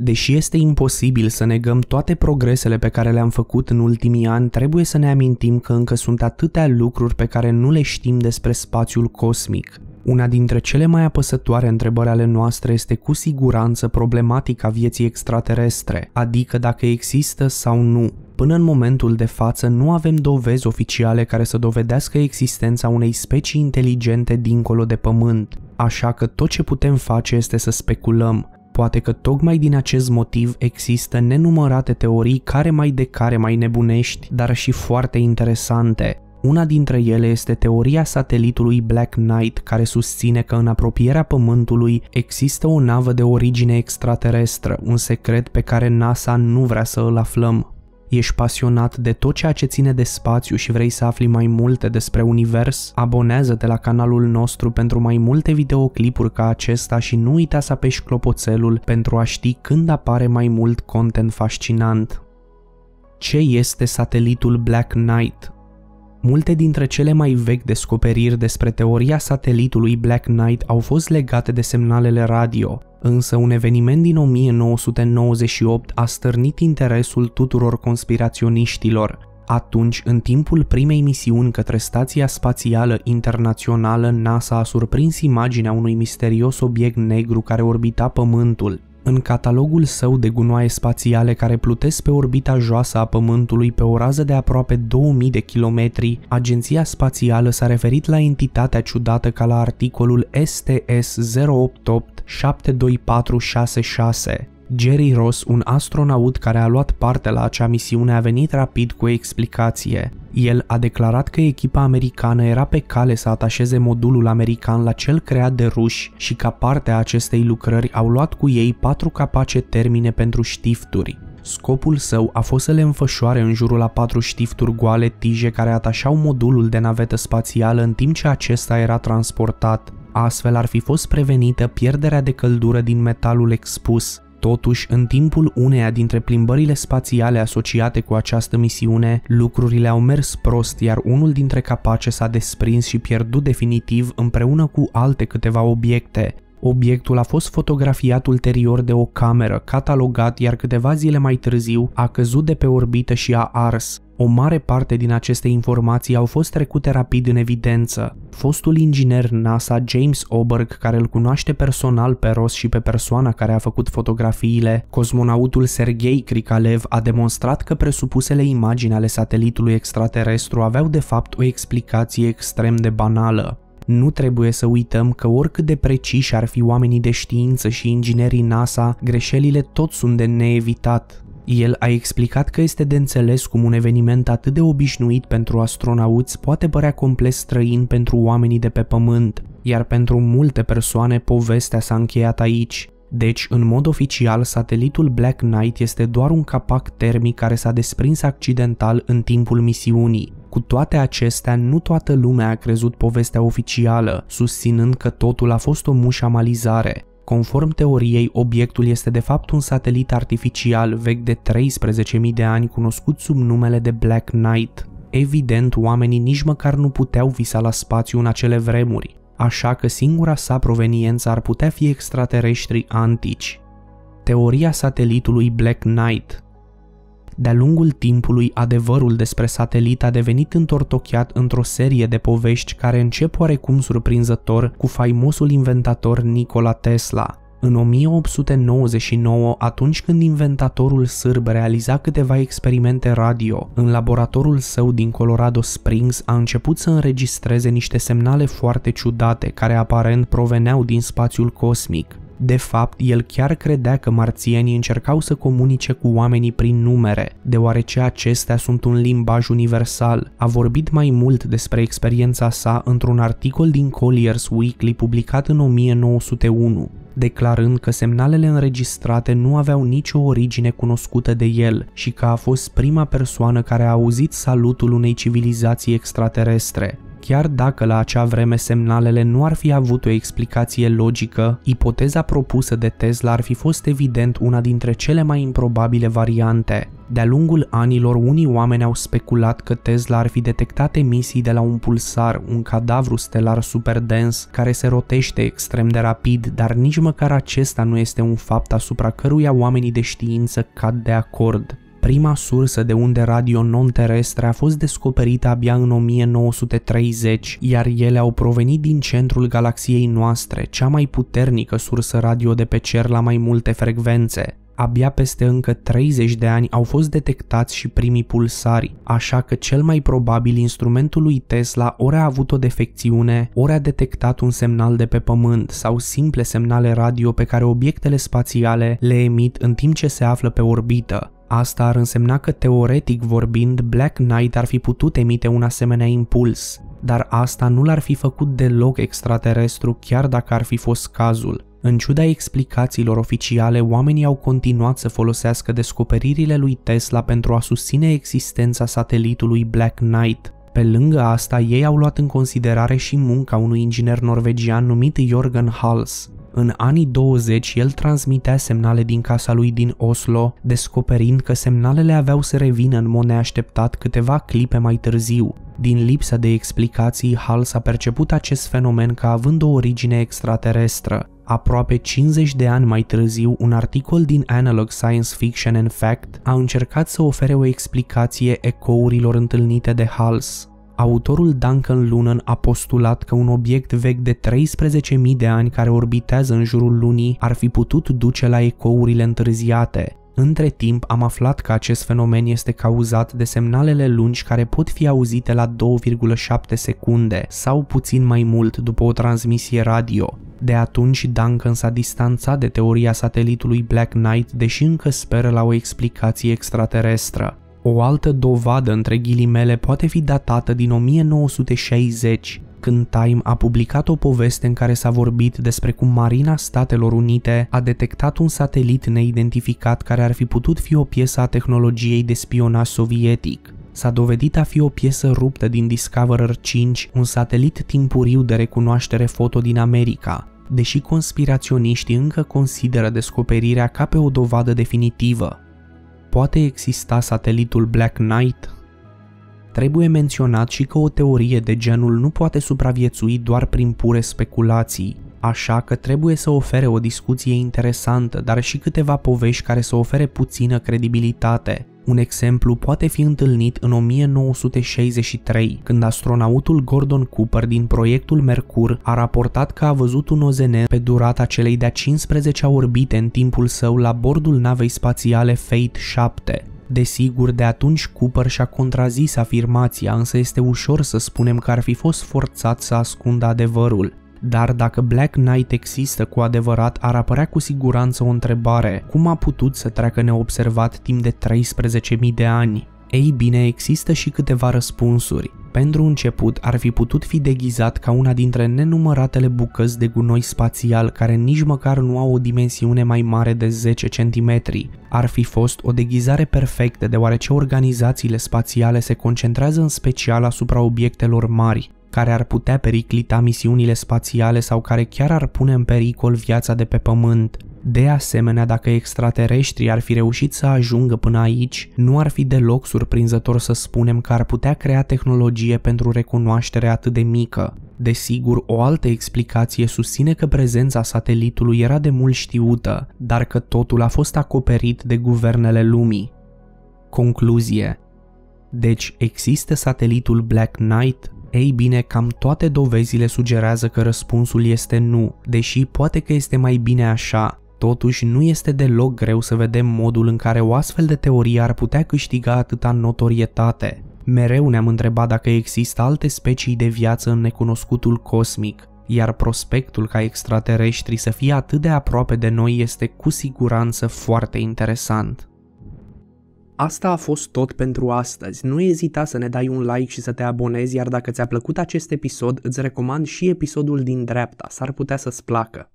Deși este imposibil să negăm toate progresele pe care le-am făcut în ultimii ani, trebuie să ne amintim că încă sunt atâtea lucruri pe care nu le știm despre spațiul cosmic. Una dintre cele mai apăsătoare întrebări ale noastre este cu siguranță problematica vieții extraterestre, adică dacă există sau nu. Până în momentul de față nu avem dovezi oficiale care să dovedească existența unei specii inteligente dincolo de Pământ, așa că tot ce putem face este să speculăm poate că tocmai din acest motiv există nenumărate teorii care mai de care mai nebunești, dar și foarte interesante. Una dintre ele este teoria satelitului Black Knight, care susține că în apropierea Pământului există o navă de origine extraterestră, un secret pe care NASA nu vrea să îl aflăm. Ești pasionat de tot ceea ce ține de spațiu și vrei să afli mai multe despre univers? Abonează-te la canalul nostru pentru mai multe videoclipuri ca acesta și nu uita să apeși clopoțelul pentru a ști când apare mai mult content fascinant. Ce este satelitul Black Knight? Multe dintre cele mai vechi descoperiri despre teoria satelitului Black Knight au fost legate de semnalele radio. Însă un eveniment din 1998 a stârnit interesul tuturor conspiraționiștilor. Atunci, în timpul primei misiuni către Stația Spațială Internațională, NASA a surprins imaginea unui misterios obiect negru care orbita Pământul în catalogul său de gunoaie spațiale care plutesc pe orbita joasă a Pământului pe o rază de aproape 2000 de kilometri, Agenția Spațială s-a referit la entitatea ciudată ca la articolul STS 088 72466, Jerry Ross, un astronaut care a luat parte la acea misiune, a venit rapid cu o explicație. El a declarat că echipa americană era pe cale să atașeze modulul american la cel creat de ruși și ca parte a acestei lucrări au luat cu ei patru capace termine pentru știfturi. Scopul său a fost să le înfășoare în jurul a patru știfturi goale tije care atașau modulul de navetă spațială în timp ce acesta era transportat. Astfel ar fi fost prevenită pierderea de căldură din metalul expus, Totuși, în timpul uneia dintre plimbările spațiale asociate cu această misiune, lucrurile au mers prost, iar unul dintre capace s-a desprins și pierdut definitiv împreună cu alte câteva obiecte. Obiectul a fost fotografiat ulterior de o cameră, catalogat, iar câteva zile mai târziu a căzut de pe orbită și a ars. O mare parte din aceste informații au fost trecute rapid în evidență. Fostul inginer NASA James Oberg, care îl cunoaște personal pe Ross și pe persoana care a făcut fotografiile, cosmonautul Sergei Krikalev a demonstrat că presupusele imagini ale satelitului extraterestru aveau de fapt o explicație extrem de banală. Nu trebuie să uităm că oricât de preciși ar fi oamenii de știință și inginerii NASA, greșelile tot sunt de neevitat. El a explicat că este de înțeles cum un eveniment atât de obișnuit pentru astronauți poate părea complet străin pentru oamenii de pe Pământ, iar pentru multe persoane povestea s-a încheiat aici. Deci, în mod oficial, satelitul Black Knight este doar un capac termic care s-a desprins accidental în timpul misiunii. Cu toate acestea, nu toată lumea a crezut povestea oficială, susținând că totul a fost o mușamalizare. Conform teoriei, obiectul este de fapt un satelit artificial vechi de 13.000 de ani cunoscut sub numele de Black Knight. Evident, oamenii nici măcar nu puteau visa la spațiu în acele vremuri, așa că singura sa proveniență ar putea fi extraterestri antici. Teoria satelitului Black Knight de-a lungul timpului, adevărul despre satelit a devenit întortocheat într-o serie de povești care încep oarecum surprinzător cu faimosul inventator Nikola Tesla, în 1899, atunci când inventatorul sârb realiza câteva experimente radio, în laboratorul său din Colorado Springs a început să înregistreze niște semnale foarte ciudate care aparent proveneau din spațiul cosmic. De fapt, el chiar credea că marțienii încercau să comunice cu oamenii prin numere, deoarece acestea sunt un limbaj universal. A vorbit mai mult despre experiența sa într-un articol din Collier's Weekly publicat în 1901 declarând că semnalele înregistrate nu aveau nicio origine cunoscută de el și că a fost prima persoană care a auzit salutul unei civilizații extraterestre. Chiar dacă la acea vreme semnalele nu ar fi avut o explicație logică, ipoteza propusă de Tesla ar fi fost evident una dintre cele mai improbabile variante. De-a lungul anilor, unii oameni au speculat că Tesla ar fi detectat emisii de la un pulsar, un cadavru stelar superdens care se rotește extrem de rapid, dar nici măcar acesta nu este un fapt asupra căruia oamenii de știință cad de acord. Prima sursă de unde radio non-terestre a fost descoperită abia în 1930, iar ele au provenit din centrul galaxiei noastre, cea mai puternică sursă radio de pe cer la mai multe frecvențe. Abia peste încă 30 de ani au fost detectați și primii pulsari, așa că cel mai probabil instrumentul lui Tesla ori a avut o defecțiune, ori a detectat un semnal de pe pământ sau simple semnale radio pe care obiectele spațiale le emit în timp ce se află pe orbită. Asta ar însemna că teoretic vorbind, Black Knight ar fi putut emite un asemenea impuls, dar asta nu l-ar fi făcut deloc extraterestru chiar dacă ar fi fost cazul. În ciuda explicațiilor oficiale, oamenii au continuat să folosească descoperirile lui Tesla pentru a susține existența satelitului Black Knight. Pe lângă asta, ei au luat în considerare și munca unui inginer norvegian numit Jorgen Hals, în anii 20, el transmitea semnale din casa lui din Oslo, descoperind că semnalele aveau să revină în mod neașteptat câteva clipe mai târziu. Din lipsa de explicații, Hals a perceput acest fenomen ca având o origine extraterestră. Aproape 50 de ani mai târziu, un articol din Analog Science Fiction and Fact a încercat să ofere o explicație ecourilor întâlnite de Hals autorul Duncan Lunan a postulat că un obiect vechi de 13.000 de ani care orbitează în jurul lunii ar fi putut duce la ecourile întârziate. Între timp am aflat că acest fenomen este cauzat de semnalele lungi care pot fi auzite la 2,7 secunde sau puțin mai mult după o transmisie radio. De atunci, Duncan s-a distanțat de teoria satelitului Black Knight, deși încă speră la o explicație extraterestră. O altă dovadă între ghilimele poate fi datată din 1960, când Time a publicat o poveste în care s-a vorbit despre cum Marina Statelor Unite a detectat un satelit neidentificat care ar fi putut fi o piesă a tehnologiei de spionaj sovietic. S-a dovedit a fi o piesă ruptă din Discoverer 5, un satelit timpuriu de recunoaștere foto din America, deși conspiraționiștii încă consideră descoperirea ca pe o dovadă definitivă. Poate exista satelitul Black Knight? Trebuie menționat și că o teorie de genul nu poate supraviețui doar prin pure speculații, așa că trebuie să ofere o discuție interesantă, dar și câteva povești care să ofere puțină credibilitate, un exemplu poate fi întâlnit în 1963, când astronautul Gordon Cooper din proiectul Mercur a raportat că a văzut un OZN pe durata celei de-a 15-a orbite în timpul său la bordul navei spațiale Fate 7. Desigur, de atunci Cooper și-a contrazis afirmația, însă este ușor să spunem că ar fi fost forțat să ascundă adevărul. Dar dacă Black Knight există cu adevărat, ar apărea cu siguranță o întrebare. Cum a putut să treacă neobservat timp de 13.000 de ani? Ei bine, există și câteva răspunsuri. Pentru început, ar fi putut fi deghizat ca una dintre nenumăratele bucăți de gunoi spațial care nici măcar nu au o dimensiune mai mare de 10 cm. Ar fi fost o deghizare perfectă deoarece organizațiile spațiale se concentrează în special asupra obiectelor mari, care ar putea periclita misiunile spațiale sau care chiar ar pune în pericol viața de pe Pământ. De asemenea, dacă extraterestrii ar fi reușit să ajungă până aici, nu ar fi deloc surprinzător să spunem că ar putea crea tehnologie pentru recunoaștere atât de mică. Desigur, o altă explicație susține că prezența satelitului era de mult știută, dar că totul a fost acoperit de guvernele lumii. Concluzie Deci, există satelitul Black Knight, ei bine, cam toate dovezile sugerează că răspunsul este nu, deși poate că este mai bine așa. Totuși, nu este deloc greu să vedem modul în care o astfel de teorie ar putea câștiga atâta notorietate. Mereu ne-am întrebat dacă există alte specii de viață în necunoscutul cosmic, iar prospectul ca extraterestri să fie atât de aproape de noi este cu siguranță foarte interesant. Asta a fost tot pentru astăzi. Nu ezita să ne dai un like și să te abonezi, iar dacă ți-a plăcut acest episod, îți recomand și episodul din dreapta, s-ar putea să-ți placă.